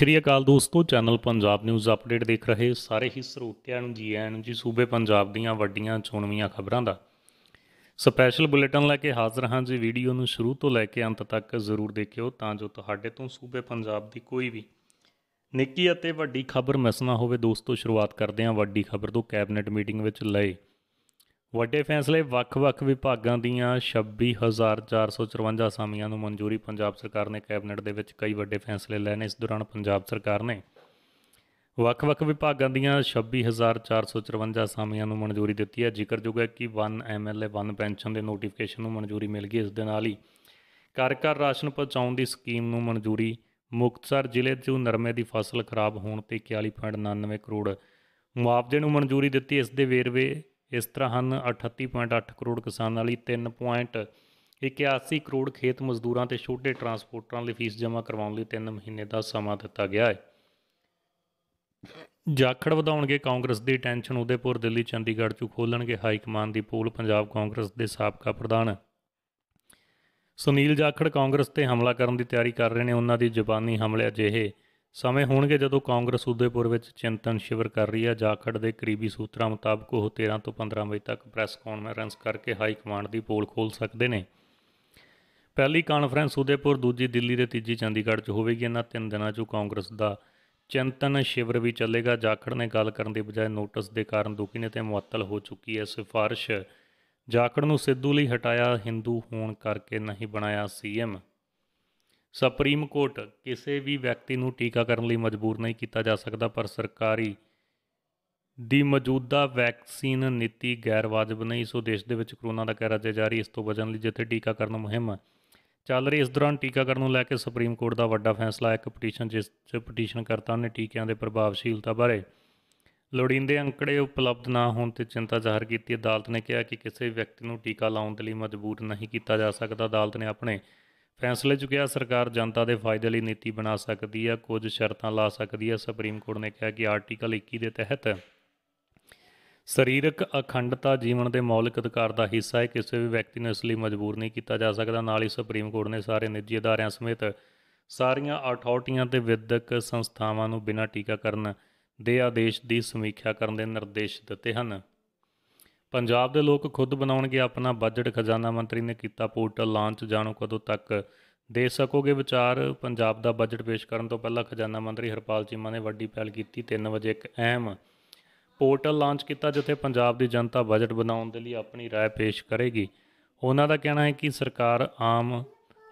ਸ਼੍ਰੀ ਅਕਾਲ ਦੋਸਤੋ channel Punjab news update ਦੇਖ ਰਹੇ ਸਾਰੇ ਹੀ ਸਰੋਤਿਆਂ ਨੂੰ ਜੀ ਆਇਆਂ ਨੂੰ ਜੀ ਸੂਬੇ ਪੰਜਾਬ ਦੀਆਂ ਵੱਡੀਆਂ ਚੋਣਵੀਆਂ ਖਬਰਾਂ ਦਾ ਸਪੈਸ਼ਲ ਬੁਲੇਟਿਨ ਲੈ ਕੇ ਹਾਜ਼ਰ ਹਾਂ ਜੀ ਵੀਡੀਓ ਨੂੰ ਸ਼ੁਰੂ ਤੋਂ ਲੈ ਕੇ ਅੰਤ ਤੱਕ ਜ਼ਰੂਰ ਦੇਖਿਓ ਤਾਂ ਜੋ ਤੁਹਾਡੇ ਤੋਂ ਸੂਬੇ ਪੰਜਾਬ ਦੀ ਕੋਈ ਵੀ ਨਿੱਕੀ ਅਤੇ ਵੱਡੀ ਖਬਰ ਮਿਸ ਨਾ ਹੋਵੇ ਦੋਸਤੋ ਸ਼ੁਰੂਆਤ ਕਰਦੇ ਹਾਂ ਵੱਡੀ ਖਬਰ ਤੋਂ ਕੈਬਨਿਟ ਮੀਟਿੰਗ ਵਿੱਚ ਲਏ ਵੱਡੇ ਫੈਸਲੇ ਵੱਖ-ਵੱਖ ਵਿਭਾਗਾਂ ਦੀਆਂ 26454 ਅਸਾਮੀਆਂ ਨੂੰ ਮਨਜ਼ੂਰੀ ਪੰਜਾਬ ਸਰਕਾਰ ਨੇ ਕੈਬਨਿਟ ਦੇ ਵਿੱਚ ਕਈ ਵੱਡੇ ਫੈਸਲੇ ਲਏ ਇਸ ਦੌਰਾਨ ਪੰਜਾਬ ਸਰਕਾਰ ਨੇ ਵੱਖ-ਵੱਖ ਵਿਭਾਗਾਂ ਦੀਆਂ 26454 ਅਸਾਮੀਆਂ ਨੂੰ ਮਨਜ਼ੂਰੀ ਦਿੱਤੀ ਹੈ ਜ਼ਿਕਰਯੋਗ ਹੈ ਕਿ 1 ਐਮਐਲਏ 1 ਪੈਨਸ਼ਨ ਦੇ ਨੋਟੀਫਿਕੇਸ਼ਨ ਨੂੰ ਮਨਜ਼ੂਰੀ ਮਿਲ ਗਈ ਇਸ ਦੇ ਨਾਲ ਹੀ ਘਰ-ਘਰ ਰਾਸ਼ਨ ਪਹੁੰਚਾਉਣ ਦੀ ਸਕੀਮ ਨੂੰ ਮਨਜ਼ੂਰੀ ਮੁਕਤਸਰ ਜ਼ਿਲ੍ਹੇ 'ਚ ਨਰਮੇ ਦੀ ਫਸਲ ਖਰਾਬ ਹੋਣ ਤੇ 41.99 ਕਰੋੜ ਮੁਆਵਜ਼ੇ ਨੂੰ ਮਨਜ਼ੂਰੀ ਦਿੱਤੀ ਇਸ ਦੇ ਵੇਰਵੇ ਇਸ ਤਰ੍ਹਾਂ ਹਨ 38.8 ਕਰੋੜ ਕਿਸਾਨਾਂ ਲਈ 3.81 ਕਰੋੜ ਖੇਤ ਮਜ਼ਦੂਰਾਂ ਤੇ ਛੋਟੇ ਟਰਾਂਸਪੋਰਟਰਾਂ ਲਈ ਫੀਸ ਜਮ੍ਹਾਂ ਕਰਵਾਉਣ ਲਈ 3 ਮਹੀਨੇ ਦਾ ਸਮਾਂ ਦਿੱਤਾ ਗਿਆ ਹੈ ਜਾਖੜ ਵਧਾਉਣਗੇ ਕਾਂਗਰਸ ਦੀ ਟੈਨਸ਼ਨ ਉਦੈਪੁਰ ਦਿੱਲੀ ਚੰਡੀਗੜ੍ਹ ਚ ਖੋਲਣਗੇ ਹਾਈ ਕਮਾਂਡ ਦੀ ਪੋਲ ਪੰਜਾਬ ਕਾਂਗਰਸ ਦੇ ਸਾਬਕਾ ਪ੍ਰਧਾਨ ਸੁਨੀਲ ਜਾਖੜ ਕਾਂਗਰਸ ਤੇ ਹਮਲਾ ਕਰਨ ਦੀ ਤਿਆਰੀ ਕਰ ਰਹੇ ਨੇ ਉਹਨਾਂ ਦੀ ਜ਼ਬਾਨੀ ਹਮਲੇ ਅਜਿਹੇ ਸਮੇਂ ਹੋਣਗੇ ਜਦੋਂ ਕਾਂਗਰਸ ਉਦੇਪੁਰ ਵਿੱਚ ਚਿੰਤਨ ਸ਼ਿਵਰ ਕਰ ਰਹੀ ਹੈ ਜਾਖੜ ਦੇ ਕਰੀਬੀ ਸੂਤਰਾਂ ਮੁਤਾਬਕ ਉਹ 13 ਤੋਂ 15 ਵਜੇ ਤੱਕ ਪ੍ਰੈਸ ਕਾਨਫਰੰਸ ਕਰਕੇ ਹਾਈ ਕਮਾਂਡ ਦੀ ਪੋਲ ਖੋਲ ਸਕਦੇ ਨੇ ਪਹਿਲੀ ਕਾਨਫਰੰਸ ਉਦੇਪੁਰ ਦੂਜੀ ਦਿੱਲੀ ਤੇ ਤੀਜੀ ਚੰਡੀਗੜ੍ਹ 'ਚ ਹੋਵੇਗੀ ਇਹਨਾਂ ਤਿੰਨ ਦਿਨਾਂ 'ਚ ਕਾਂਗਰਸ ਦਾ ਚਿੰਤਨ ਸ਼ਿਵਰ ਵੀ ਚੱਲੇਗਾ ਜਾਖੜ ਨੇ ਗੱਲ ਕਰਨ ਦੀ ਬਜਾਏ ਨੋਟਿਸ ਦੇ ਕਾਰਨ ਦੁਖੀ ਨੇ ਤੇ ਮੁਅੱਤਲ ਹੋ ਚੁੱਕੀ ਹੈ ਸਿਫਾਰਿਸ਼ ਜਾਖੜ ਨੂੰ ਸਿੱਧੂ ਲਈ ਹਟਾਇਆ ਹਿੰਦੂ ਹੋਣ ਕਰਕੇ ਨਹੀਂ ਬਣਾਇਆ ਸੀਐਮ ਸੁਪਰੀਮ ਕੋਰਟ ਕਿਸੇ ਵੀ ਵਿਅਕਤੀ ਨੂੰ ਟੀਕਾ ਕਰਨ ਲਈ ਮਜਬੂਰ ਨਹੀਂ ਕੀਤਾ ਜਾ ਸਕਦਾ ਪਰ ਸਰਕਾਰੀ ਦੀ ਮੌਜੂਦਾ ਵੈਕਸੀਨ ਨੀਤੀ ਗੈਰ ਵਾਜਬ ਨਹੀਂ ਸੋ ਦੇਸ਼ ਦੇ ਵਿੱਚ ਕਰੋਨਾ ਦਾ ਕਹਿਰ ਅਜੇ ਜਾਰੀ ਇਸ ਤੋਂ ਬਚਣ ਲਈ ਜਿੱਥੇ ਟੀਕਾ ਕਰਨ ਮੁਹਿੰਮ ਚੱਲ ਰਹੀ ਇਸ ਦੌਰਾਨ ਟੀਕਾ ਕਰਨ ਨੂੰ ਲੈ ਕੇ ਸੁਪਰੀਮ ਕੋਰਟ ਦਾ ਵੱਡਾ ਫੈਸਲਾ ਇੱਕ ਪਟੀਸ਼ਨ ਜਿਸ 'ਚ ਕਰਤਾ ਨੇ ਟੀਕਿਆਂ ਦੇ ਪ੍ਰਭਾਵਸ਼ੀਲਤਾ ਬਾਰੇ ਲੋੜੀਂਦੇ ਅੰਕੜੇ ਉਪਲਬਧ ਨਾ ਹੋਣ ਤੇ ਚਿੰਤਾ ਜ਼ਾਹਰ ਕੀਤੀ ਅਦਾਲਤ ਨੇ ਕਿਹਾ ਕਿ ਕਿਸੇ ਵਿਅਕਤੀ ਨੂੰ ਟੀਕਾ ਲਾਉਣ ਦੇ ਲਈ ਮਜਬੂਰ ਨਹੀਂ ਕੀਤਾ ਜਾ ਸਕਦਾ ਅਦਾਲਤ ਨੇ ਆਪਣੇ ਫੈਸਲੇ ਚੁਕਿਆ ਸਰਕਾਰ ਜਨਤਾ ਦੇ ਫਾਇਦੇ ਲਈ ਨੀਤੀ ਬਣਾ ਸਕਦੀ ਹੈ ਕੁਝ ਸ਼ਰਤਾਂ ਲਾ ਸਕਦੀ ਹੈ ਸੁਪਰੀਮ ਕੋਰਟ ਨੇ ਕਿਹਾ ਕਿ ਆਰਟੀਕਲ 21 ਦੇ ਤਹਿਤ ਸਰੀਰਕ ਅਖੰਡਤਾ ਜੀਵਨ ਦੇ ਮੌਲਿਕ ਅਧਿਕਾਰ ਦਾ ਹਿੱਸਾ ਹੈ ਕਿਸੇ ਵੀ ਵਿਅਕਤੀ ਨੂੰ ਇਸ ਲਈ ਮਜਬੂਰ ਨਹੀਂ ਕੀਤਾ ਜਾ ਸਕਦਾ ਨਾਲ ਹੀ ਸੁਪਰੀਮ ਕੋਰਟ ਨੇ ਸਾਰੇ ਨਿੱਜੀ ਅਦਾਰਿਆਂ ਸਮੇਤ ਸਾਰੀਆਂ ਅਥਾਰਟੀਆਂ ਤੇ ਵਿਦਿਅਕ ਸੰਸਥਾਵਾਂ ਨੂੰ ਬਿਨਾਂ ਟੀਕਾਕਰਨ ਦੇ ਆਦੇਸ਼ ਦੀ ਸਮੀਖਿਆ ਕਰਨ ਦੇ ਨਿਰਦੇਸ਼ ਦਿੱਤੇ ਹਨ ਪੰਜਾਬ ਦੇ ਲੋਕ ਖੁਦ ਬਣਾਉਣਗੇ ਆਪਣਾ ਬਜਟ ਖਜ਼ਾਨਾ ਮੰਤਰੀ ਨੇ ਕੀਤਾ ਪੋਰਟਲ ਲਾਂਚ ਜਾਣੋ ਕਦੋਂ ਤੱਕ ਦੇ ਸਕੋਗੇ ਵਿਚਾਰ ਪੰਜਾਬ ਦਾ ਬਜਟ ਪੇਸ਼ ਕਰਨ ਤੋਂ ਪਹਿਲਾਂ ਖਜ਼ਾਨਾ ਮੰਤਰੀ ਹਰਪਾਲ ਚੀਮਾ ਨੇ ਵੱਡੀ ਪਹਿਲ ਕੀਤੀ 3 ਵਜੇ ਇੱਕ ਅਹਿਮ ਪੋਰਟਲ ਲਾਂਚ ਕੀਤਾ ਜਿੱਥੇ ਪੰਜਾਬ ਦੀ ਜਨਤਾ ਬਜਟ ਬਣਾਉਣ ਦੇ ਲਈ ਆਪਣੀ رائے ਪੇਸ਼ ਕਰੇਗੀ ਉਹਨਾਂ ਦਾ ਕਹਿਣਾ ਹੈ ਕਿ ਸਰਕਾਰ ਆਮ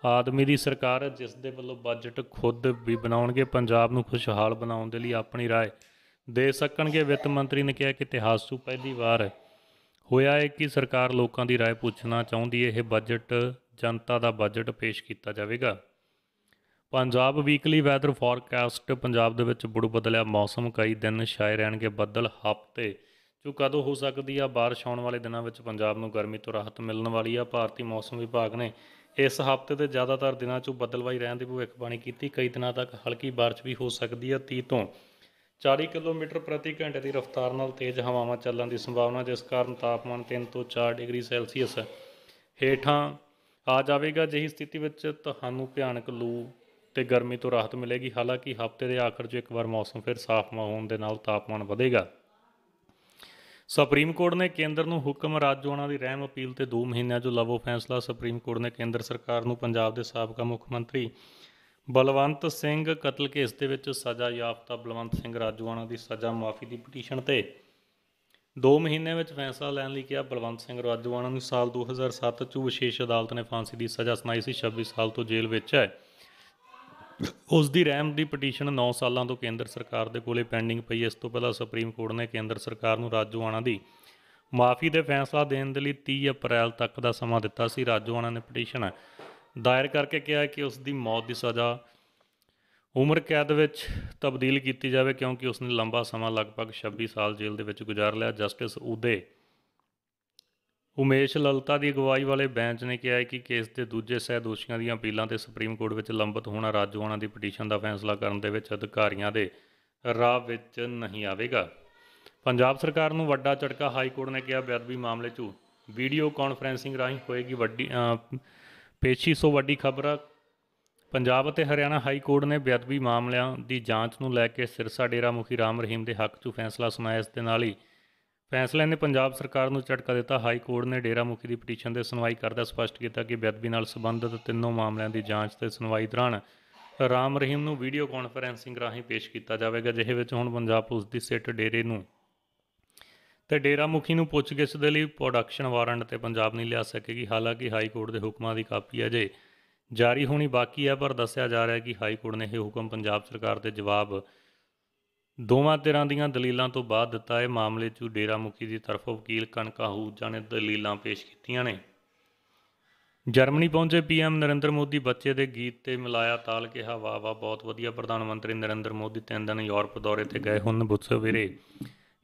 ਆਦਮੀ ਦੀ ਸਰਕਾਰ ਹੈ ਜਿਸ ਦੇ ਵੱਲੋਂ ਬਜਟ ਖੁਦ ਵੀ ਬਣਾਉਣਗੇ ਪੰਜਾਬ ਨੂੰ ਖੁਸ਼ਹਾਲ ਬਣਾਉਣ ਦੇ ਲਈ ਆਪਣੀ رائے ਦੇ ਸਕਣਗੇ ਵਿੱਤ ਮੰਤਰੀ ਨੇ ਕਿਹਾ ਕਿ ਇਤਿਹਾਸ ਤੋਂ ਪਹਿਲੀ ਵਾਰ ਹੋਇਆ ਹੈ ਕਿ ਸਰਕਾਰ ਲੋਕਾਂ ਦੀ رائے ਪੁੱਛਣਾ ਚਾਹੁੰਦੀ ਹੈ ਇਹ ਬਜਟ ਜਨਤਾ ਦਾ ਬਜਟ ਪੇਸ਼ ਕੀਤਾ ਜਾਵੇਗਾ Punjab weekly weather forecast Punjab ਦੇ ਵਿੱਚ ਬੜੂ ਬਦਲਿਆ ਮੌਸਮ ਕਈ ਦਿਨ ਛਾਏ ਰਹਿਣਗੇ ਬੱਦਲ ਹਫ਼ਤੇ ਜੋ ਕਦੋਂ ਹੋ ਸਕਦੀ ਆ بارش ਆਉਣ ਵਾਲੇ ਦਿਨਾਂ ਵਿੱਚ ਪੰਜਾਬ ਨੂੰ ਗਰਮੀ ਤੋਂ ਰਾਹਤ ਮਿਲਣ ਵਾਲੀ ਆ ਭਾਰਤੀ ਮੌਸਮ ਵਿਭਾਗ ਨੇ ਇਸ ਹਫ਼ਤੇ ਦੇ ਜ਼ਿਆਦਾਤਰ ਦਿਨਾਂ 'ਚ ਬੱਦਲਵਾਈ ਰਹਿਣ ਦੀ ਭਵਿੱਖਬਾਣੀ ਕੀਤੀ ਕਈ ਦਿਨਾਂ ਤੱਕ ਹਲਕੀ بارش ਵੀ ਹੋ ਸਕਦੀ ਆ 30 ਤੋਂ 40 ਕਿਲੋਮੀਟਰ ਪ੍ਰਤੀ ਘੰਟੇ ਦੀ ਰਫ਼ਤਾਰ ਨਾਲ ਤੇਜ਼ ਹਵਾਵਾਂ ਚੱਲਣ ਦੀ ਸੰਭਾਵਨਾ ਜਿਸ ਕਾਰਨ ਤਾਪਮਾਨ 3 ਤੋਂ 4 ਡਿਗਰੀ ਸੈਲਸੀਅਸ ਹੇਠਾਂ ਆ ਜਾਵੇਗਾ ਜਿਹੀ ਸਥਿਤੀ ਵਿੱਚ ਤੁਹਾਨੂੰ ਭਿਆਨਕ ਲੂ ਤੇ ਗਰਮੀ ਤੋਂ ਰਾਹਤ ਮਿਲੇਗੀ ਹਾਲਾਂਕਿ ਹਫ਼ਤੇ ਦੇ ਆਖਰ 'ਚ ਇੱਕ ਵਾਰ ਮੌਸਮ ਫਿਰ ਸਾਫ਼ ਹੋਣ ਦੇ ਨਾਲ ਤਾਪਮਾਨ ਵਧੇਗਾ ਸੁਪਰੀਮ ਕੋਰਟ ਨੇ ਕੇਂਦਰ ਨੂੰ ਹੁਕਮ ਰਾਜੋਆਣਾ ਦੀ ਰਹਿਮ ਅਪੀਲ ਤੇ 2 ਮਹੀਨਿਆਂ 'ਚ ਲਵੋ ਫੈਸਲਾ ਸੁਪਰੀਮ ਕੋਰਟ ਨੇ ਕੇਂਦਰ ਸਰਕਾਰ ਨੂੰ ਪੰਜਾਬ ਦੇ ਸਾਬਕਾ ਮੁੱਖ ਮੰਤਰੀ ਬਲਵੰਤ ਸਿੰਘ ਕਤਲ ਕੇਸ ਦੇ ਵਿੱਚ ਸਜ਼ਾ ਯਾਫਤਾ ਬਲਵੰਤ ਸਿੰਘ ਰਾਜੂਆਣਾ ਦੀ ਸਜ਼ਾ ਮਾਫੀ ਦੀ ਪਟੀਸ਼ਨ ਤੇ 2 ਮਹੀਨੇ ਵਿੱਚ ਫੈਸਲਾ ਲੈਣ ਲਈ ਕਿਹਾ ਬਲਵੰਤ ਸਿੰਘ ਰਾਜੂਆਣਾ ਨੂੰ ਸਾਲ 2007 ਚ ਵਿਸ਼ੇਸ਼ ਅਦਾਲਤ ਨੇ ਫਾਂਸੀ ਦੀ ਸਜ਼ਾ ਸੁਣਾਈ ਸੀ 26 ਸਾਲ ਤੋਂ ਜੇਲ੍ਹ ਵਿੱਚ ਹੈ ਉਸ ਦੀ ਰਹਿਮ ਦੀ ਪਟੀਸ਼ਨ 9 ਸਾਲਾਂ ਤੋਂ ਕੇਂਦਰ ਸਰਕਾਰ ਦੇ ਕੋਲੇ ਪੈਂਡਿੰਗ ਪਈ ਇਸ ਤੋਂ ਪਹਿਲਾਂ ਸੁਪਰੀਮ ਕੋਰਟ ਨੇ ਕੇਂਦਰ ਸਰਕਾਰ ਨੂੰ ਰਾਜੂਆਣਾ ਦੀ ਮਾਫੀ ਦੇ ਫੈਸਲਾ ਦੇਣ ਦੇ ਲਈ 30 ਅਪ੍ਰੈਲ ਤੱਕ ਦਾ ਸਮਾਂ ਦਿੱਤਾ ਸੀ ਰਾਜੂਆਣਾ ਨੇ ਪਟੀਸ਼ਨ ਦਾਇਰ ਕਰਕੇ ਕਿਹਾ ਕਿ ਉਸ ਦੀ ਮੌਤ ਦੀ ਸਜ਼ਾ ਉਮਰ ਕੈਦ ਵਿੱਚ ਤਬਦੀਲ ਕੀਤੀ ਜਾਵੇ ਕਿਉਂਕਿ ਉਸ ਨੇ ਲੰਬਾ ਸਮਾਂ ਲਗਭਗ 26 ਸਾਲ ਜੇਲ੍ਹ ਦੇ ਵਿੱਚ ਗੁਜ਼ਾਰ ਲਿਆ ਜਸਟਿਸ ਉਦੇ ਉਮੇਸ਼ ਲਲਤਾ ਦੀ ਅਗਵਾਈ ਵਾਲੇ ਬੈਂਚ ਨੇ ਕਿਹਾ ਕਿ ਕੇਸ ਦੇ ਦੂਜੇ ਸਹਿ ਦੋਸ਼ੀਆਂ ਦੀਆਂ ਅਪੀਲਾਂ ਤੇ ਸੁਪਰੀਮ ਕੋਰਟ ਵਿੱਚ ਲੰਬਤ ਹੋਣਾ ਰਾਜਵਾਨਾਂ ਦੀ ਪਟੀਸ਼ਨ ਦਾ ਫੈਸਲਾ ਕਰਨ ਦੇ ਵਿੱਚ ਅਧਿਕਾਰੀਆਂ ਦੇ ਰਾਹ ਵਿੱਚ ਨਹੀਂ ਆਵੇਗਾ ਪੰਜਾਬ ਸਰਕਾਰ ਨੂੰ ਵੱਡਾ ਝਟਕਾ ਹਾਈ ਕੋਰਟ ਨੇ ਕਿਹਾ ਬੇਅਦਬੀ ਮਾਮਲੇ 'ਚ ਵੀਡੀਓ ਕਾਨਫਰੈਂਸਿੰਗ ਰਾਹੀਂ ਹੋਏਗੀ ਵੱਡੀ ਪੇਸ਼ੀ ਸੋ ਵੱਡੀ ਖਬਰ ਪੰਜਾਬ ਅਤੇ ਹਰਿਆਣਾ ਹਾਈ ਕੋਰਟ ਨੇ ਬੇਅਦਬੀ ਮਾਮਲਿਆਂ ਦੀ ਜਾਂਚ ਨੂੰ ਲੈ ਕੇ ਸਿਰਸਾ ਡੇਰਾ ਮੁਖੀ ਰਾਮ ਰਹੀਮ ਦੇ ਹੱਕ 'ਚ ਫੈਸਲਾ ਸੁਣਾਇਆ ਇਸ ਦੇ ਨਾਲ ਹੀ ਫੈਸਲੇ ਨੇ ਪੰਜਾਬ ਸਰਕਾਰ ਨੂੰ ਝਟਕਾ ਦਿੱਤਾ ਹਾਈ ਕੋਰਟ ਨੇ ਡੇਰਾ ਮੁਖੀ ਦੀ ਪਟੀਸ਼ਨ ਤੇ ਸੁਣਵਾਈ ਕਰਦਾ ਸਪਸ਼ਟ ਕੀਤਾ ਕਿ ਬੇਅਦਬੀ ਨਾਲ ਸੰਬੰਧਿਤ ਤਿੰਨੋਂ ਮਾਮਲਿਆਂ ਦੀ ਜਾਂਚ ਤੇ ਸੁਣਵਾਈ ਦੌਰਾਨ ਰਾਮ ਰਹੀਮ ਨੂੰ ਵੀਡੀਓ ਕਾਨਫਰੈਂਸਿੰਗ ਰਾਹੀਂ ਪੇਸ਼ ਕੀਤਾ ਜਾਵੇਗਾ ਜਿਹੇ ਵਿੱਚ ਹੁਣ ਪੰਜਾਬ ਪੁਲਿਸ ਦੀ ਸਿੱਟ ਡੇਰੇ ਨੂੰ ਤੇ ਡੇਰਾ ਮੁਖੀ ਨੂੰ ਪੁੱਛ ਪੁੱਛਗਿੱਛ ਦੇ ਲਈ ਪ੍ਰੋਡਕਸ਼ਨ ਵਾਰੰਟ ਤੇ ਪੰਜਾਬ ਨਹੀਂ ਲਿਆ ਸਕੇਗੀ ਹਾਲਾਂਕਿ ਹਾਈ ਕੋਰਟ ਦੇ ਹੁਕਮਾਂ ਦੀ ਕਾਪੀ ਅਜੇ ਜਾਰੀ ਹੋਣੀ ਬਾਕੀ ਹੈ ਪਰ ਦੱਸਿਆ ਜਾ ਰਿਹਾ ਹੈ ਕਿ ਹਾਈ ਕੋਰਟ ਨੇ ਇਹ ਹੁਕਮ ਪੰਜਾਬ ਸਰਕਾਰ ਦੇ ਜਵਾਬ ਦੋਵਾਂ ਤਰ੍ਹਾਂ ਦੀਆਂ ਦਲੀਲਾਂ ਤੋਂ ਬਾਅਦ ਦਿੱਤਾ ਹੈ ਮਾਮਲੇ 'ਚ ਡੇਰਾ ਮੁਖੀ ਦੀ ਤਰਫੋਂ ਵਕੀਲ ਕਨਕਾ ਹੂਜਾ ਨੇ ਦਲੀਲਾਂ ਪੇਸ਼ ਕੀਤੀਆਂ ਨੇ ਜਰਮਨੀ ਪਹੁੰਚੇ ਪੀਐਮ ਨਰਿੰਦਰ ਮੋਦੀ ਬੱਚੇ ਦੇ ਗੀਤ ਤੇ ਮਿਲਾਇਆ ਤਾਲ ਕਿਹਾ ਵਾ ਵਾ ਬਹੁਤ ਵਧੀਆ ਪ੍ਰਧਾਨ ਮੰਤਰੀ ਨਰਿੰਦਰ ਮੋਦੀ ਤਿੰਨ ਦਿਨ ਯੂਰਪ ਦੌਰੇ ਤੇ ਗਏ ਹੁਣ ਬੁੱਤ ਸਵੇਰੇ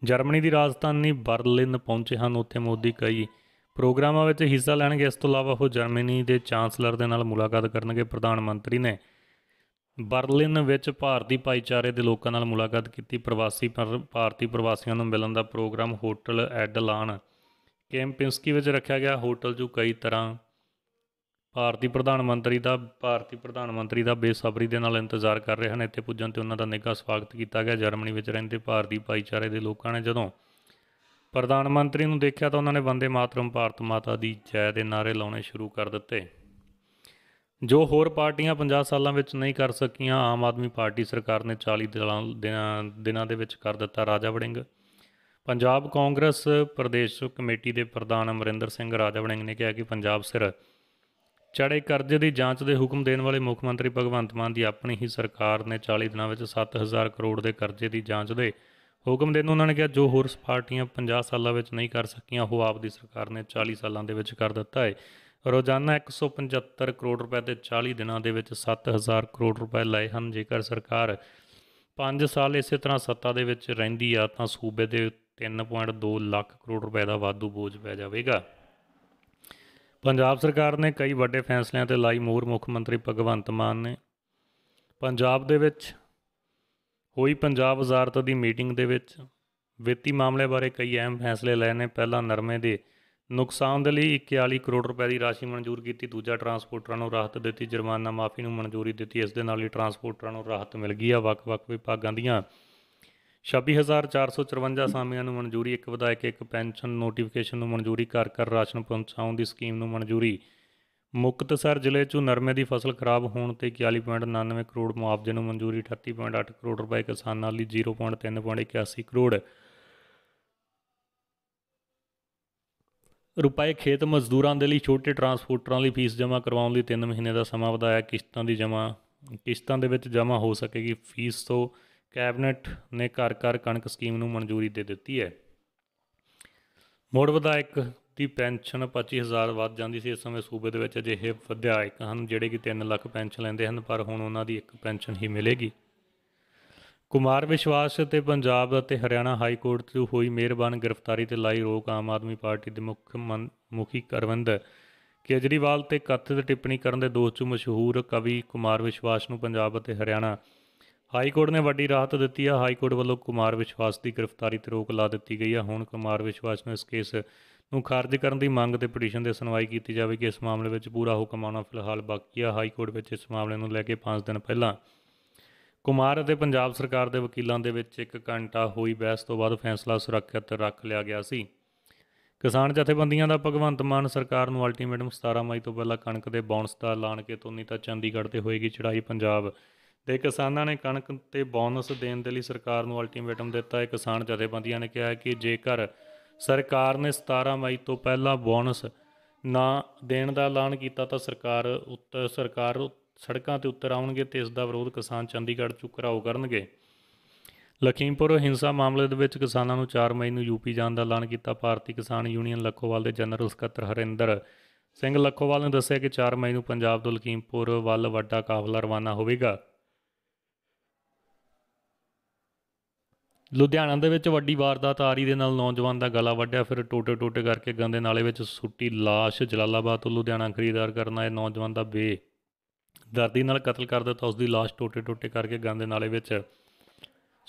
ਜਰਮਨੀ ਦੀ ਰਾਜਧਾਨੀ ਬਰਲਿਨ ਪਹੁੰਚੇ ਹਨ ਉੱਥੇ ਮੋਦੀ ਕਈ ਪ੍ਰੋਗਰਾਮਾਂ ਵਿੱਚ ਹਿੱਸਾ ਲੈਣਗੇ ਇਸ ਤੋਂ ਇਲਾਵਾ ਉਹ ਜਰਮਨੀ ਦੇ ਚਾਂਸਲਰ ਦੇ ਨਾਲ ਮੁਲਾਕਾਤ ਕਰਨਗੇ ਪ੍ਰਧਾਨ ਮੰਤਰੀ ਨੇ ਬਰਲਿਨ ਵਿੱਚ ਭਾਰਤੀ ਭਾਈਚਾਰੇ ਦੇ ਲੋਕਾਂ ਨਾਲ ਮੁਲਾਕਾਤ ਕੀਤੀ ਪ੍ਰਵਾਸੀ ਭਾਰਤੀ ਪ੍ਰਵਾਸੀਆਂ ਨੂੰ ਮਿਲਣ ਦਾ ਪ੍ਰੋਗਰਾਮ ਹੋਟਲ ਐਡਲਾਨ ਕੈਂਪਿੰਸਕੀ ਵਿੱਚ ਰੱਖਿਆ ਗਿਆ ਹੋਟਲ ਜੋ ਕਈ ਤਰ੍ਹਾਂ ਭਾਰਤੀ ਪ੍ਰਧਾਨ ਮੰਤਰੀ ਦਾ ਭਾਰਤੀ ਪ੍ਰਧਾਨ ਮੰਤਰੀ ਦਾ ਬੇਸਬਰੀ ਦੇ ਨਾਲ ਇੰਤਜ਼ਾਰ ਕਰ ਰਹੇ ਹਨ ਇੱਥੇ ਪੁੱਜਣ ਤੇ ਉਹਨਾਂ ਦਾ ਨਿੱਘਾ ਸਵਾਗਤ ਕੀਤਾ ਗਿਆ ਜਰਮਨੀ ਵਿੱਚ ਰਹਿੰਦੇ ਭਾਰਤੀ ਭਾਈਚਾਰੇ ਦੇ ਲੋਕਾਂ ਨੇ ਜਦੋਂ ਪ੍ਰਧਾਨ ਮੰਤਰੀ ਨੂੰ ਦੇਖਿਆ ਤਾਂ ਉਹਨਾਂ ਨੇ ਬੰਦੇ ਮਾਤਰਮ ਭਾਰਤ ਮਾਤਾ ਦੀ ਜੈ ਦੇ ਨਾਰੇ ਲਾਉਣੇ ਸ਼ੁਰੂ ਕਰ ਦਿੱਤੇ ਜੋ ਹੋਰ ਪਾਰਟੀਆਂ 50 ਸਾਲਾਂ ਵਿੱਚ ਨਹੀਂ ਕਰ ਸਕੀਆਂ ਆਮ ਆਦਮੀ ਪਾਰਟੀ ਸਰਕਾਰ ਨੇ 40 ਦਿਨਾਂ ਦੇ ਵਿੱਚ ਕਰ ਦਿੱਤਾ ਰਾਜਾ ਵੜਿੰਗ ਪੰਜਾਬ ਕਾਂਗਰਸ ਪ੍ਰਦੇਸ਼ ਕਮੇਟੀ ਦੇ ਪ੍ਰਧਾਨ ਅਮਰਿੰਦਰ ਸਿੰਘ ਰਾਜਾ ਵੜਿੰਗ ਨੇ ਕਿਹਾ ਕਿ ਪੰਜਾਬ ਸਿਰ ਚੜੇ ਕਰਜ਼ੇ ਦੀ ਜਾਂਚ ਦੇ ਹੁਕਮ ਦੇਣ ਵਾਲੇ ਮੁੱਖ ਮੰਤਰੀ ਭਗਵੰਤ ਮਾਨ ਦੀ ਆਪਣੀ ਹੀ ਸਰਕਾਰ ਨੇ 40 ਦਿਨਾਂ ਵਿੱਚ 7000 ਕਰੋੜ ਦੇ ਕਰਜ਼ੇ ਦੀ ਜਾਂਚ ਦੇ ਹੁਕਮ ਦੇਣ ਉਹਨਾਂ ਨੇ ਕਿਹਾ ਜੋ ਹੋਰ ਪਾਰਟੀਆਂ 50 ਸਾਲਾਂ ਵਿੱਚ ਨਹੀਂ ਕਰ ਸਕੀਆਂ ਉਹ ਆਪ ਦੀ ਸਰਕਾਰ ਨੇ 40 ਸਾਲਾਂ ਦੇ ਵਿੱਚ ਕਰ ਦਿੱਤਾ ਹੈ ਰੋਜ਼ਾਨਾ 175 ਕਰੋੜ ਰੁਪਏ ਤੇ 40 ਦਿਨਾਂ ਦੇ ਵਿੱਚ 7000 ਕਰੋੜ ਰੁਪਏ ਲਏ ਹਨ ਜੇਕਰ ਸਰਕਾਰ 5 ਸਾਲ ਇਸੇ ਤਰ੍ਹਾਂ ਸੱਤਾ ਦੇ ਵਿੱਚ ਰਹਿੰਦੀ ਆ ਤਾਂ ਸੂਬੇ ਦੇ 3.2 ਲੱਖ ਕਰੋੜ ਰੁਪਏ ਦਾ ਵਾਧੂ ਬੋਝ ਪੈ ਜਾਵੇਗਾ ਪੰਜਾਬ ਸਰਕਾਰ ਨੇ ਕਈ ਵੱਡੇ ਫੈਸਲਿਆਂ ਤੇ ਲਾਈ ਮੋਹਰ ਮੁੱਖ ਮੰਤਰੀ ਭਗਵੰਤ ਮਾਨ ਨੇ ਪੰਜਾਬ ਦੇ ਵਿੱਚ ਹੋਈ ਪੰਜਾਬ ਵਜ਼ਾਰਤ ਦੀ ਮੀਟਿੰਗ ਦੇ ਵਿੱਚ ਵਿੱਤੀ ਮਾਮਲੇ ਬਾਰੇ ਕਈ ਅਹਿਮ ਫੈਸਲੇ ਲਏ ਨੇ ਪਹਿਲਾ ਨਰਮੇ ਦੇ ਨੁਕਸਾਨ ਦੇ ਲਈ 41 ਕਰੋੜ ਰੁਪਏ ਦੀ ਰਾਸ਼ੀ ਮਨਜ਼ੂਰ ਕੀਤੀ ਦੂਜਾ ਟਰਾਂਸਪੋਰਟਰਾਂ ਨੂੰ ਰਾਹਤ ਦਿੱਤੀ ਜੁਰਮਾਨਾ ਮਾਫੀ ਨੂੰ ਮਨਜ਼ੂਰੀ ਦਿੱਤੀ ਇਸ ਦੇ ਨਾਲ ਹੀ ਟਰਾਂਸਪੋਰਟਰਾਂ ਨੂੰ ਰਾਹਤ ਮਿਲ ਗਈ ਆ ਵੱਖ-ਵੱਖ ਵਿਭਾਗਾਂ ਦੀਆਂ 26454 ਸਾਮੀਆਂ ਨੂੰ ਮਨਜ਼ੂਰੀ ਇੱਕ ਵਿਧਾਇਕ ਇੱਕ ਪੈਨਸ਼ਨ ਨੋਟੀਫਿਕੇਸ਼ਨ ਨੂੰ ਮਨਜ਼ੂਰੀ ਕਰ ਕਰ ਰਾਸ਼ਨ ਪਹੁੰਚਾਉਣ ਦੀ ਸਕੀਮ ਨੂੰ ਮਨਜ਼ੂਰੀ ਮੁਕਤਸਰ ਜ਼ਿਲ੍ਹੇ 'ਚ ਨਰਮੇ ਦੀ ਫਸਲ ਖਰਾਬ ਹੋਣ ਤੇ 41.99 ਕਰੋੜ ਮੁਆਵਜ਼ੇ ਨੂੰ ਮਨਜ਼ੂਰੀ 38.8 ਕਰੋੜ ਰੁਪਏ ਕਿਸਾਨਾਂ ਲਈ 0.3.81 ਕਰੋੜ ਰੁਪਏ ਖੇਤ ਮਜ਼ਦੂਰਾਂ ਦੇ ਲਈ ਛੋਟੇ ਟਰਾਂਸਪੋਰਟਰਾਂ ਲਈ ਫੀਸ ਜਮ੍ਹਾਂ ਕਰਵਾਉਣ ਲਈ 3 ਮਹੀਨੇ ਦਾ ਸਮਾਂ ਵਧਾਇਆ ਕਿਸ਼ਤਾਂ ਦੀ ਜਮ੍ਹਾਂ ਕਿਸ਼ਤਾਂ ਦੇ ਵਿੱਚ ਜਮ੍ਹਾਂ ਹੋ ਸਕੇਗੀ ਫੀਸ ਤੋਂ ਕੈਬਨਿਟ ਨੇ ਘਰ ਘਰ ਕਣਕ ਸਕੀਮ ਨੂੰ ਮਨਜ਼ੂਰੀ ਦੇ ਦਿੱਤੀ ਹੈ ਮੋੜ ਵਿਧਾਇਕ ਦੀ ਪੈਨਸ਼ਨ 25000 ਵੱਧ ਜਾਂਦੀ ਸੀ ਇਸ ਸਮੇਂ ਸੂਬੇ ਦੇ ਵਿੱਚ ਅਜਿਹੇ ਵਿਧਾਇਕ ਹਨ ਜਿਹੜੇ ਕਿ 3 ਲੱਖ ਪੈਨਸ਼ਨ ਲੈਂਦੇ ਹਨ ਪਰ ਹੁਣ ਉਹਨਾਂ ਦੀ ਇੱਕ ਪੈਨਸ਼ਨ ਹੀ ਮਿਲੇਗੀ ਕੁਮਾਰ ਵਿਸ਼ਵਾਸ ਤੇ ਪੰਜਾਬ ਅਤੇ ਹਰਿਆਣਾ ਹਾਈ ਕੋਰਟ ਤੋਂ ਹੋਈ ਮਿਹਰਬਾਨ ਗ੍ਰਿਫਤਾਰੀ ਤੇ ਲਾਈ ਰੋਕ ਆਮ ਆਦਮੀ ਪਾਰਟੀ ਦੇ ਮੁੱਖ ਮੁਖੀ ਕਰਵੰਦ ਕੇਜਰੀਵਾਲ ਤੇ ਕਥਿਤ ਟਿੱਪਣੀ ਕਰਨ ਦੇ ਦੋਸ਼ 'ਚ ਮਸ਼ਹੂਰ ਕਵੀ ਕੁਮਾਰ ਵਿਸ਼ਵਾਸ ਨੂੰ ਪੰਜਾਬ ਅਤੇ ਹਰਿਆਣਾ ਹਾਈ ਕੋਰਟ ਨੇ ਵੱਡੀ ਰਾਹਤ ਦਿੱਤੀ ਆ ਹਾਈ ਕੋਰਟ ਵੱਲੋਂ ਕੁਮਾਰ ਵਿਸ਼ਵਾਸ ਦੀ ਗ੍ਰਿਫਤਾਰੀ ਤੇ ਰੋਕ ਲਾ ਦਿੱਤੀ ਗਈ ਆ ਹੁਣ ਕੁਮਾਰ ਵਿਸ਼ਵਾਸ ਨੂੰ ਇਸ ਕੇਸ ਨੂੰ ਖਾਰਜ ਕਰਨ ਦੀ ਮੰਗ ਤੇ ਪਟੀਸ਼ਨ ਦੇ ਸੁਣਵਾਈ ਕੀਤੀ ਜਾਵੇਗੀ ਇਸ ਮਾਮਲੇ ਵਿੱਚ ਪੂਰਾ ਹੁਕਮ ਆਉਣਾ ਫਿਲਹਾਲ ਬਾਕੀ ਆ ਹਾਈ ਕੋਰਟ ਵਿੱਚ ਇਸ ਮਾਮਲੇ ਨੂੰ ਲੈ ਕੇ 5 ਦਿਨ ਪਹਿਲਾਂ ਕੁਮਾਰ ਅਤੇ ਪੰਜਾਬ ਸਰਕਾਰ ਦੇ ਵਕੀਲਾਂ ਦੇ ਵਿੱਚ ਇੱਕ ਘੰਟਾ ਹੋਈ ਬਹਿਸ ਤੋਂ ਬਾਅਦ ਫੈਸਲਾ ਸੁਰੱਖਿਅਤ ਰੱਖ ਲਿਆ ਗਿਆ ਸੀ ਕਿਸਾਨ ਜਥੇਬੰਦੀਆਂ ਦਾ ਭਗਵੰਤ ਮਾਨ ਸਰਕਾਰ ਨੂੰ ਅਲਟੀਮੇਟਮ 17 ਮਈ ਤੋਂ ਪਹਿਲਾਂ ਕਣਕ ਦੇ ਬੌਂਸ ਦਾ ਐਲਾਨ ਕੇ ਤੋਂ ਨਹੀਂ ਤਾਂ ਚੰਡੀਗੜ੍ਹ ਤੇ ਹੋਏਗੀ ਚੜਾਈ ਪੰਜਾਬ ਤੇ ਕਿਸਾਨਾਂ ਨੇ ਕਣਕ ਤੇ ਬੋਨਸ ਦੇਣ ਦੇ ਲਈ ਸਰਕਾਰ ਨੂੰ ਅਲਟੀਮੇਟਮ ਦਿੱਤਾ ਹੈ ਕਿਸਾਨ ਜਥੇਬੰਦੀਆਂ ਨੇ ਕਿਹਾ ਹੈ ਕਿ ਜੇਕਰ ਸਰਕਾਰ ਨੇ 17 ਮਈ ਤੋਂ ਪਹਿਲਾਂ ਬੋਨਸ ਨਾ ਦੇਣ ਦਾ ਐਲਾਨ ਕੀਤਾ ਤਾਂ ਸਰਕਾਰ ਉੱਤਰ ਸਰਕਾਰ ਸੜਕਾਂ ਤੇ ਉੱਤਰ ਆਉਣਗੇ ਤੇ ਇਸ ਦਾ ਵਿਰੋਧ ਕਿਸਾਨ ਚੰਡੀਗੜ੍ਹ ਚ ਕਰਨਗੇ ਲਖੀਮਪੁਰ ਹਿੰਸਾ ਮਾਮਲੇ ਦੇ ਵਿੱਚ ਕਿਸਾਨਾਂ ਨੂੰ 4 ਮਈ ਨੂੰ ਯੂਪੀ ਜਾਣ ਦਾ ਐਲਾਨ ਕੀਤਾ ਭਾਰਤੀ ਕਿਸਾਨ ਯੂਨੀਅਨ ਲੱਖੋਵਾਲ ਦੇ ਜਨਰਲ ਸਕੱਤਰ ਹਰਿੰਦਰ ਸਿੰਘ ਲੱਖੋਵਾਲ ਨੇ ਦੱਸਿਆ ਕਿ 4 ਮਈ ਨੂੰ ਪੰਜਾਬ ਤੋਂ ਲਖੀਮਪੁਰ ਵੱਲ ਵੱਡਾ ਕਾਫਲਾ ਰਵਾਨਾ ਹੋਵੇਗਾ ਲੁਧਿਆਣਾ ਦੇ ਵਿੱਚ ਵੱਡੀ ਵਾਰਦਾਤ ਆਰੀ ਦੇ ਨਾਲ ਨੌਜਵਾਨ ਦਾ ਗਲਾ ਵੱਢਿਆ ਫਿਰ ਟੋਟੇ ਟੋਟੇ ਕਰਕੇ ਗੰਦੇ ਨਾਲੇ ਵਿੱਚ ਸੁੱਟੀ লাশ ਜਲਾਲਾਬਾਦ ਤੋਂ ਲੁਧਿਆਣਾ ਖਰੀਦਦਾਰ ਕਰਨ ਆਏ ਨੌਜਵਾਨ ਦਾ ਬੇ ਦਰਦੀ ਨਾਲ ਕਤਲ ਕਰ ਦਿੱਤਾ ਉਸ ਦੀ লাশ ਟੋਟੇ ਟੋਟੇ ਕਰਕੇ ਗੰਦੇ ਨਾਲੇ ਵਿੱਚ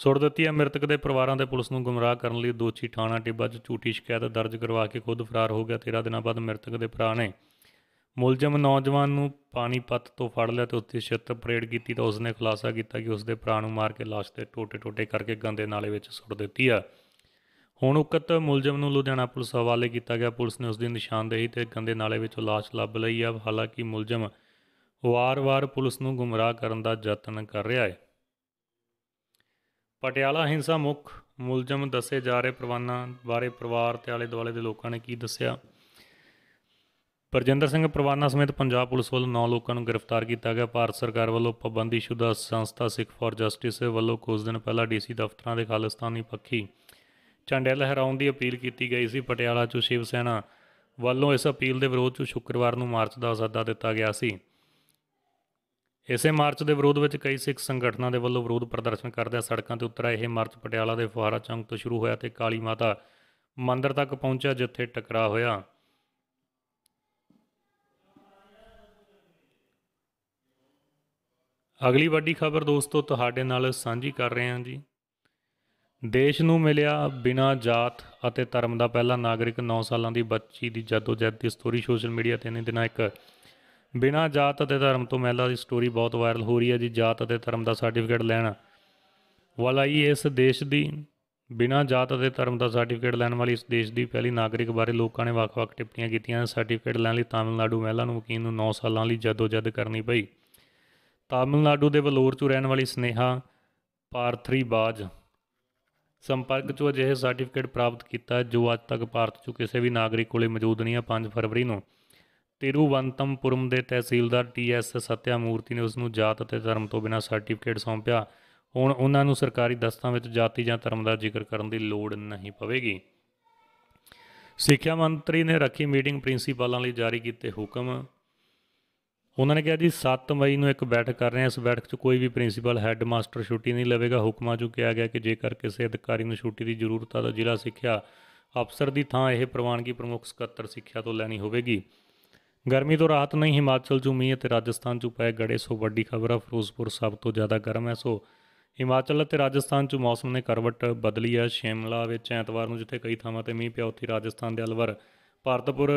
ਸੁੱਟ ਦਿੱਤੀ ਹੈ ਮ੍ਰਿਤਕ ਦੇ ਪਰਿਵਾਰਾਂ ਦੇ ਪੁਲਿਸ ਨੂੰ ਗੁੰਮਰਾਹ ਕਰਨ ਲਈ ਦੋਚੀ ਥਾਣਾ ਟਿੱਬਾ 'ਚ ਝੂਠੀ ਸ਼ਿਕਾਇਤ ਦਰਜ ਕਰਵਾ ਕੇ ਖੁਦ ਫਰਾਰ ਹੋ ਗਿਆ 13 ਦਿਨਾਂ ਬਾਅਦ ਮ੍ਰਿਤਕ ਦੇ ਭਰਾ ਨੇ ਮੁਲਜ਼ਮ ਨੌਜਵਾਨ ਨੂੰ ਪਾਣੀਪਤ ਤੋਂ ਫੜ ਲਿਆ ਤੇ ਉੱਤੇ ਛਿੱਤ ਪਰੇਡ ਕੀਤੀ ਤਾਂ ਉਸਨੇ ਖੁਲਾਸਾ ਕੀਤਾ ਕਿ ਉਸਦੇ ਭਰਾ ਨੂੰ ਮਾਰ ਕੇ ਲਾਸ਼ ਤੇ ਟੋਟੇ-ਟੋਟੇ ਕਰਕੇ ਗੰਦੇ ਨਾਲੇ ਵਿੱਚ ਸੁੱਟ ਦਿੱਤੀ ਆ ਹੁਣ ਉਕਤ ਮੁਲਜ਼ਮ ਨੂੰ ਲੁਧਿਆਣਾ ਪੁਲਿਸ ਹਵਾਲੇ ਕੀਤਾ ਗਿਆ ਪੁਲਿਸ ਨੇ ਉਸ ਦੀ ਨਿਸ਼ਾਨਦੇਹੀ ਤੇ ਗੰਦੇ ਨਾਲੇ ਵਿੱਚੋਂ ਲਾਸ਼ ਲੱਭ ਲਈ ਆ ਹਾਲਾਂਕਿ ਮੁਲਜ਼ਮ ਵਾਰ-ਵਾਰ ਪੁਲਿਸ ਨੂੰ ਗੁੰਮਰਾਹ ਕਰਨ ਦਾ ਯਤਨ ਕਰ ਰਿਹਾ ਹੈ ਪਟਿਆਲਾ ਹਿੰਸਾ ਮੁੱਖ ਮੁਲਜ਼ਮ ਦੱਸੇ ਜਾ ਰਹੇ ਪਰਵਾਨਾ ਬਾਰੇ ਪਰਿਵਾਰ ਤੇ ਆਲੇ-ਦੁਆਲੇ ਦੇ ਲੋਕਾਂ ਨੇ ਕੀ ਦੱਸਿਆ ਪਰਜਿੰਦਰ ਸਿੰਘ ਪਰਵਾਨਾ ਸਮੇਤ ਪੰਜਾਬ ਪੁਲਿਸ ਵੱਲੋਂ 9 ਲੋਕਾਂ ਨੂੰ ਗ੍ਰਿਫਤਾਰ ਕੀਤਾ ਗਿਆ ਭਾਰਤ ਸਰਕਾਰ ਵੱਲੋਂ ਸ਼ੁਦਾ ਸੰਸਥਾ ਸਿੱਖ ਫਾਰ ਜਸਟਿਸ ਵੱਲੋਂ ਕੁਝ ਦਿਨ ਪਹਿਲਾਂ ਡੀਸੀ ਦਫ਼ਤਰਾਂ ਦੇ ਖਾਲਿਸਤਾਨੀ ਪੱਖੀ ਝੰਡੇ ਲਹਿਰਾਉਣ ਦੀ ਅਪੀਲ ਕੀਤੀ ਗਈ ਸੀ ਪਟਿਆਲਾ 'ਚ ਸ਼ਿਵ ਸੈਨਾ ਵੱਲੋਂ ਇਸ ਅਪੀਲ ਦੇ ਵਿਰੋਧ 'ਚ ਸ਼ੁੱਕਰਵਾਰ ਨੂੰ ਮਾਰਚ ਦਾ ਸੱਦਾ ਦਿੱਤਾ ਗਿਆ ਸੀ ਇਸੇ ਮਾਰਚ ਦੇ ਵਿਰੋਧ ਵਿੱਚ ਕਈ ਸਿੱਖ ਸੰਗਠਨਾਂ ਦੇ ਵੱਲੋਂ ਵਿਰੋਧ ਪ੍ਰਦਰਸ਼ਨ ਕਰਦੇ ਸੜਕਾਂ ਤੇ ਉਤਰਿਆ ਇਹ ਮਾਰਚ ਪਟਿਆਲਾ ਦੇ ਫੁਹਾਰਾ ਚੌਂਕ ਤੋਂ ਸ਼ੁਰੂ ਹੋਇਆ ਤੇ ਕਾਲੀ ਮਾਤਾ ਮੰਦਰ ਤੱਕ ਪਹੁੰਚਿਆ ਜਿੱਥੇ ਟਕਰਾ ਹੋਇਆ ਅਗਲੀ ਵੱਡੀ ਖਬਰ ਦੋਸਤੋ ਤੁਹਾਡੇ ਨਾਲ ਸਾਂਝੀ ਕਰ ਰਹੇ ਹਾਂ ਜੀ ਦੇਸ਼ ਨੂੰ ਮਿਲਿਆ ਬਿਨਾ ਜਾਤ ਅਤੇ ਧਰਮ ਦਾ ਪਹਿਲਾ ਨਾਗਰਿਕ 9 ਸਾਲਾਂ ਦੀ ਬੱਚੀ ਦੀ ਜਦ ਦੀ ਸਟੋਰੀ ਸੋਸ਼ਲ ਮੀਡੀਆ ਤੇ ਨੇ ਦਿਨਾਂ ਇੱਕ ਬਿਨਾ ਜਾਤ ਅਤੇ ਧਰਮ ਤੋਂ ਮਹਿਲਾ ਦੀ ਸਟੋਰੀ ਬਹੁਤ ਵਾਇਰਲ ਹੋ ਰਹੀ ਹੈ ਜੀ ਜਾਤ ਅਤੇ ਧਰਮ ਦਾ ਸਰਟੀਫਿਕੇਟ ਲੈਣ ਵਾਲਾ ਹੀ ਇਸ ਦੇਸ਼ ਦੀ ਬਿਨਾ ਜਾਤ ਅਤੇ ਧਰਮ ਦਾ ਸਰਟੀਫਿਕੇਟ ਲੈਣ ਵਾਲੀ ਇਸ ਦੇਸ਼ ਦੀ ਪਹਿਲੀ ਨਾਗਰਿਕ ਬਾਰੇ ਲੋਕਾਂ ਨੇ ਵੱਖ-ਵੱਖ ਟਿੱਪਣੀਆਂ ਕੀਤੀਆਂ ਸਰਟੀਫਿਕੇਟ ਲੈਣ ਲਈ ਤਾਮਿਲਨਾਡੂ ਮਹਿਲਾ ਨੂੰ ਵਕੀਲ ਨੂੰ 9 ਸਾਲਾਂ ਲਈ ਜਦੋਜਦ ਕਰਨੀ ਪਈ ਤਾਮਿਲਨਾਡੂ ਦੇ ਵਲੋਰ 'ਚ ਰਹਿਣ ਵਾਲੀ ਸਨੇਹਾ ਪਾਰਥਰੀ ਬਾਜ ਸੰਪਰਕ 'ਚੋਂ ਅਜਿਹੇ ਸਰਟੀਫਿਕੇਟ ਪ੍ਰਾਪਤ ਕੀਤਾ ਜੋ ਅੱਜ ਤੱਕ ਭਾਰਤ 'ਚ ਕਿਸੇ ਵੀ ਨਾਗਰਿਕ ਕੋਲੇ ਮੌਜੂਦ ਨਹੀਂ ਆ 5 ਫਰਵਰੀ ਨੂੰ ਤਿਰੂਵੰਤਮਪੁਰਮ ਦੇ ਤਹਿਸੀਲਦਾਰ ਟੀਐਸ ਸਤਿਆਮੂਰਤੀ ਨੇ ਉਸ ਨੂੰ ਜਾਤ ਅਤੇ ਧਰਮ ਤੋਂ ਬਿਨਾ ਸਰਟੀਫਿਕੇਟ ਸੌਂਪਿਆ ਹੁਣ ਉਹਨਾਂ ਨੂੰ ਸਰਕਾਰੀ ਦਸਤਾਂ ਵਿੱਚ ਜਾਤੀ ਜਾਂ ਧਰਮ ਦਾ ਜ਼ਿਕਰ ਕਰਨ ਦੀ ਲੋੜ ਨਹੀਂ ਪਵੇਗੀ ਸਿੱਖਿਆ ਮੰਤਰੀ ਨੇ ਰੱਖੀ ਮੀਟਿੰਗ ਪ੍ਰਿੰਸੀਪਲਾਂ ਲਈ ਜਾਰੀ ਕੀਤੇ ਹੁਕਮ ਉਹਨਾਂ ਨੇ ਕਿਹਾ ਜੀ 7 ਮਈ ਨੂੰ ਇੱਕ ਬੈਠਕ ਕਰ ਰਹੇ ਆ ਇਸ ਬੈਠਕ 'ਚ ਕੋਈ ਵੀ ਪ੍ਰਿੰਸੀਪਲ ਹੈਡਮਾਸਟਰ ਛੁੱਟੀ ਨਹੀਂ ਲਵੇਗਾ ਹੁਕਮਾਂ 'ਚ ਕਿਹਾ ਗਿਆ ਕਿ ਜੇਕਰ ਕਿਸੇ ਅਧਿਕਾਰੀ ਨੂੰ ਛੁੱਟੀ ਦੀ ਜ਼ਰੂਰਤ ਆ ਤਾਂ ਜ਼ਿਲ੍ਹਾ ਸਿੱਖਿਆ ਅਫਸਰ ਦੀ ਥਾਂ ਇਹ ਪ੍ਰਵਾਨਗੀ ਪ੍ਰਮੁੱਖ ਸਕੱਤਰ ਸਿੱਖਿਆ ਤੋਂ ਲੈਣੀ ਹੋਵੇਗੀ ਗਰਮੀ ਤੋਂ ਰਾਤ ਨਹੀਂ ਹਿਮਾਚਲ 'ਚ ਉਮੀਦ ਅਤੇ ਰਾਜਸਥਾਨ 'ਚ ਪਏ ਗੜੇ ਸੋ ਵੱਡੀ ਖਬਰ ਆ ਫਿਰੋਜ਼ਪੁਰ ਸਭ ਤੋਂ ਜ਼ਿਆਦਾ ਗਰਮ ਹੈ ਸੋ ਹਿਮਾਚਲ ਅਤੇ ਰਾਜਸਥਾਨ 'ਚ ਮੌਸਮ ਨੇ ਕਰਵਟ ਬਦਲੀ ਆ ਸ਼ਿਮਲਾ ਵਿੱਚ ਐਤਵਾਰ ਨੂੰ ਜਿੱਥੇ ਕਈ ਥਾਵਾਂ ਤੇ ਮੀਂਹ ਪਿਆ ਉੱਥੇ ਰਾਜਸਥਾਨ ਦੇ ਅਲਵਰ ਭਾਰਤਪੁਰ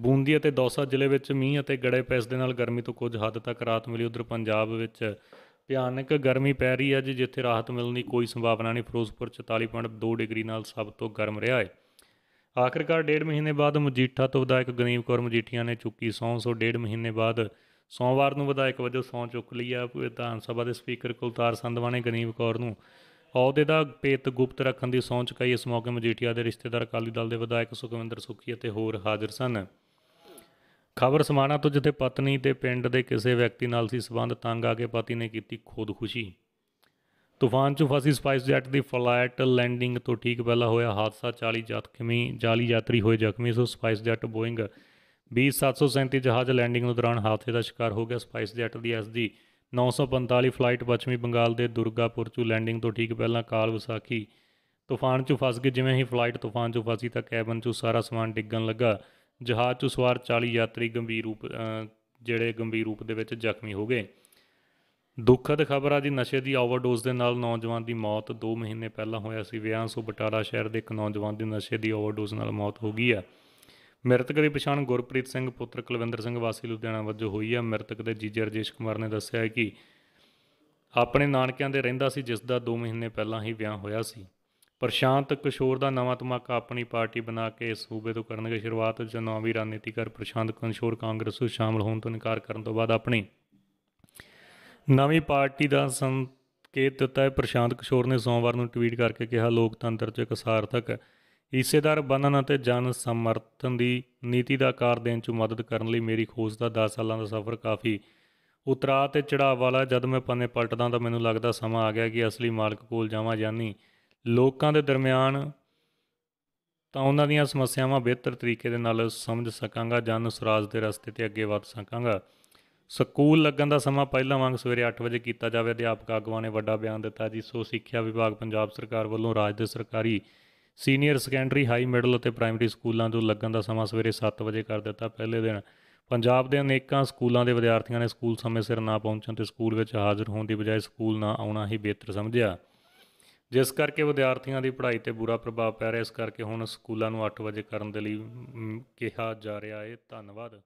ਬੂੰਦੀ ਅਤੇ ਦੌਸਾ ਜ਼ਿਲ੍ਹੇ ਵਿੱਚ ਮੀਂਹ ਅਤੇ ਗੜੇ ਪੈਸ ਦੇ ਨਾਲ ਗਰਮੀ ਤੋਂ ਕੁਝ ਹੱਦ ਤੱਕ ਰਾਹਤ ਮਿਲੀ ਉਧਰ ਪੰਜਾਬ ਵਿੱਚ ਭਿਆਨਕ ਗਰਮੀ ਪੈ ਰਹੀ ਹੈ ਜਿੱਥੇ ਰਾਹਤ ਮਿਲਣ ਦੀ ਕੋਈ ਸੰਭਾਵਨਾ ਨਹੀਂ ਫਿਰੋਜ਼ਪੁਰ 44.2 ਡਿਗਰੀ ਨਾਲ ਸਭ ਤੋਂ ਗਰਮ ਰਿਹਾ ਹੈ ਆਖਰਕਾਰ ਡੇਢ ਮਹੀਨੇ ਬਾਅਦ ਮਜੀਠਾ ਤੋਂ ਵਿਧਾਇਕ ਗਨੀਬ ਕੌਰ ਮਜੀਠੀਆਂ ਨੇ ਚੁੱਕੀ ਸੌਂ ਸੋ ਡੇਢ ਮਹੀਨੇ ਬਾਅਦ ਸੋਮਵਾਰ ਨੂੰ ਵਿਧਾਇਕ ਵਜੋਂ ਸੌਂ ਚੁੱਕ ਲਈ ਆ ਵਿਧਾਨ ਸਭਾ ਦੇ ਸਪੀਕਰ ਕੁਲਤਾਰ ਸੰਧਵਾਨੇ ਨੇ ਕੌਰ ਨੂੰ ਅਹੁਦੇ ਦਾ ਪੇਤ ਗੁਪਤ ਰੱਖਣ ਦੀ ਸੌਂ ਚੁਕਾਈ ਇਸ ਮੌਕੇ ਮਜੀਠੀਆ ਦੇ ਰਿਸ਼ਤੇਦਾਰ ਅਕਾਲੀ ਦਲ ਦੇ ਵਿਧਾਇਕ ਸੁਖਵਿੰਦਰ ਸੁਖੀ ਅਤੇ ਹੋਰ ਹਾਜ਼ਰ ਸਨ ਖਬਰ ਸਮਾਣਾ ਤੋਂ ਜਿੱਥੇ ਪਤਨੀ ਤੇ ਪਿੰਡ ਦੇ ਕਿਸੇ ਵਿਅਕਤੀ ਨਾਲ ਸੀ ਸਬੰਧ ਤੰਗ ਆ ਕੇ ਪਤੀ ਨੇ ਕੀਤੀ ਖੁਦਕੁਸ਼ੀ ਤੂਫਾਨ 'ਚ ਫਸੀ ਸਪਾਈਸ ਜੈਟ ਦੀ ਫਲਾਈਟ ਲੈਂਡਿੰਗ ਤੋਂ ਠੀਕ ਪਹਿਲਾਂ ਹੋਇਆ ਹਾਦਸਾ 40 ਜ਼ਖਮੀ 40 ਯਾਤਰੀ ਹੋਏ ਜ਼ਖਮੀ ਸੋ ਸਪਾਈਸ ਜੈਟ ਬੋਇੰਗ 20737 ਜਹਾਜ਼ ਲੈਂਡਿੰਗ ਦੇ ਦੌਰਾਨ ਹਾਦਸੇ ਦਾ ਸ਼ਿਕਾਰ ਹੋ ਗਿਆ ਸਪਾਈਸ ਜੈਟ ਦੀ ਐਸਡੀ 945 ਫਲਾਈਟ ਪੱਛਮੀ ਬੰਗਾਲ ਦੇ ਦੁਰਗਾਪੁਰ ਚੋਂ ਲੈਂਡਿੰਗ ਤੋਂ ਠੀਕ ਪਹਿਲਾਂ ਕਾਲ ਵਿਸਾਖੀ ਤੂਫਾਨ 'ਚ ਫਸ ਗਈ ਜਿਵੇਂ ਹੀ ਫਲਾਈਟ ਤੂਫਾਨ 'ਚ ਫਸੀ ਤਾਂ ਕੈਬਨ 'ਚ ਸਾਰਾ ਸਮਾਨ ਡਿੱਗਣ ਲੱਗਾ ਜਹਾਜ਼ 'ਚ ਸਵਾਰ 40 ਯਾਤਰੀ ਗੰਭੀਰ ਰੂਪ ਜਿਹੜੇ ਗੰਭੀਰ ਰੂਪ ਦੇ ਵਿੱਚ ਜ਼ਖਮੀ ਹੋ ਗਏ ਦੁਖਦ ਖਬਰ ਆ ਜੀ ਨਸ਼ੇ ਦੀ ਓਵਰਡੋਜ਼ ਦੇ ਨਾਲ ਨੌਜਵਾਨ ਦੀ ਮੌਤ 2 ਮਹੀਨੇ ਪਹਿਲਾਂ ਹੋਇਆ ਸੀ ਵਿਆਹ ਸੋ ਬਟਾਲਾ ਸ਼ਹਿਰ ਦੇ ਇੱਕ ਨੌਜਵਾਨ ਦੀ ਨਸ਼ੇ ਦੀ ਓਵਰਡੋਜ਼ ਨਾਲ ਮੌਤ ਹੋ ਗਈ ਆ ਮ੍ਰਿਤਕ ਦੀ ਪਛਾਣ ਗੁਰਪ੍ਰੀਤ ਸਿੰਘ ਪੁੱਤਰ ਕੁਲਵਿੰਦਰ ਸਿੰਘ ਵਾਸੀ ਲੁਧਿਆਣਾ ਵੱਜੋਂ ਹੋਈ ਆ ਮ੍ਰਿਤਕ ਦੇ ਜੀਜੇ ਰਜੇਸ਼ ਕੁਮਾਰ ਨੇ ਦੱਸਿਆ ਕਿ ਆਪਣੇ ਨਾਨਕਿਆਂ ਦੇ ਰਹਿੰਦਾ ਸੀ ਜਿਸ ਦਾ 2 ਮਹੀਨੇ ਪਹਿਲਾਂ ਹੀ ਵਿਆਹ ਹੋਇਆ ਸੀ ਪ੍ਰਸ਼ਾਂਤ ਕਿਸ਼ੋਰ ਦਾ ਨਵਾਂ ਧਮਾਕਾ ਆਪਣੀ ਪਾਰਟੀ ਬਣਾ ਕੇ ਸੂਬੇ ਤੋਂ ਕਰਨਗੇ ਸ਼ੁਰੂਆਤ ਜਨੌਵੀ ਰਾਜਨੀਤੀਕਰ ਪ੍ਰਸ਼ਾਂਤ ਕਿਸ਼ੋਰ ਕਾਂਗਰਸ ਵਿੱਚ ਸ਼ਾਮਲ ਹੋਣ ਤੋਂ ਇਨਕਾਰ ਕਰਨ ਤੋਂ ਬਾਅਦ ਆਪਣੀ ਨਵੀਂ ਪਾਰਟੀ ਦਾ ਸੰਕੇਤ ਦਿੱਤਾ ਹੈ ਪ੍ਰਸ਼ਾਂਤ ਕਿਸ਼ੋਰ ਨੇ ਸੋਮਵਾਰ ਨੂੰ ਟਵੀਟ ਕਰਕੇ ਕਿਹਾ ਲੋਕਤੰਤਰ 'ਚ ਇੱਕ ਸਾਰਥਕ ਹਿੱਸੇਦਾਰ ਬਣਨ ਅਤੇ ਜਨ ਸਮਰਥਨ ਦੀ ਨੀਤੀ ਦਾ ਆਕਾਰ ਦੇਣ 'ਚ ਮਦਦ ਕਰਨ ਲਈ ਮੇਰੀ ਖੋਜ ਦਾ 10 ਸਾਲਾਂ ਦਾ ਸਫ਼ਰ ਕਾਫੀ ਉਤਰਾ ਤੇ ਚੜਾਅ ਵਾਲਾ ਜਦ ਮੈਂ ਪੰਨੇ ਪਲਟਦਾ ਤਾਂ ਮੈਨੂੰ ਲੱਗਦਾ ਸਮਾਂ ਆ ਗਿਆ ਕਿ ਅਸਲੀ ਮਾਲਕ ਕੋਲ ਜਾਵਾਂ ਜਾਨੀ ਲੋਕਾਂ ਦੇ ਦਰਮਿਆਨ ਤਾਂ ਉਹਨਾਂ ਦੀਆਂ ਸਮੱਸਿਆਵਾਂ ਬਿਹਤਰ ਤਰੀਕੇ ਦੇ ਨਾਲ ਸਮਝ ਸਕਾਂਗਾ ਜਨ ਸੁਰਾਜ ਦੇ ਰਸਤੇ ਤੇ ਅੱਗੇ ਵਧ ਸਕਾਂਗਾ ਸਕੂਲ ਲੱਗਣ ਦਾ ਸਮਾਂ ਪਹਿਲਾਂ ਵਾਂਗ ਸਵੇਰੇ 8 ਵਜੇ ਕੀਤਾ ਜਾਵੇ ਅਧਿਆਪਕ ਆਗੂਆਂ ਨੇ ਵੱਡਾ ਬਿਆਨ ਦਿੱਤਾ ਜੀ ਸੋ ਸਿੱਖਿਆ ਵਿਭਾਗ ਪੰਜਾਬ ਸਰਕਾਰ ਵੱਲੋਂ ਰਾਜ ਦੇ ਸਰਕਾਰੀ ਸੀਨੀਅਰ ਸੈਕੰਡਰੀ ਹਾਈ ਮਿਡਲ ਅਤੇ ਪ੍ਰਾਇਮਰੀ ਸਕੂਲਾਂ ਤੋਂ ਲੱਗਣ ਦਾ ਸਮਾਂ ਸਵੇਰੇ 7 ਵਜੇ ਕਰ ਦਿੱਤਾ ਪਹਿਲੇ ਦਿਨ ਪੰਜਾਬ ਦੇ ਅਨੇਕਾਂ ਸਕੂਲਾਂ ਦੇ ਵਿਦਿਆਰਥੀਆਂ ਨੇ ਸਕੂਲ ਸਮੇਂ ਸਿਰ ਨਾ ਪਹੁੰਚਣ ਤੇ ਸਕੂਲ ਵਿੱਚ ਹਾਜ਼ਰ ਹੋਣ ਦੀ ਬਜਾਏ ਸਕੂਲ ਨਾ ਆਉਣਾ ਹੀ ਬਿਹਤਰ ਸਮਝਿਆ ਜਿਸ ਕਰਕੇ ਵਿਦਿਆਰਥੀਆਂ ਦੀ ਪੜ੍ਹਾਈ ਤੇ ਬੁਰਾ ਪ੍ਰਭਾਵ ਪੈ ਰਿਹਾ ਇਸ ਕਰਕੇ ਹੁਣ ਸਕੂਲਾਂ ਨੂੰ 8 ਵਜੇ ਕਰਨ ਦੇ ਲਈ ਕਿਹਾ ਜਾ ਰਿਹਾ ਹੈ ਧੰਨਵਾਦ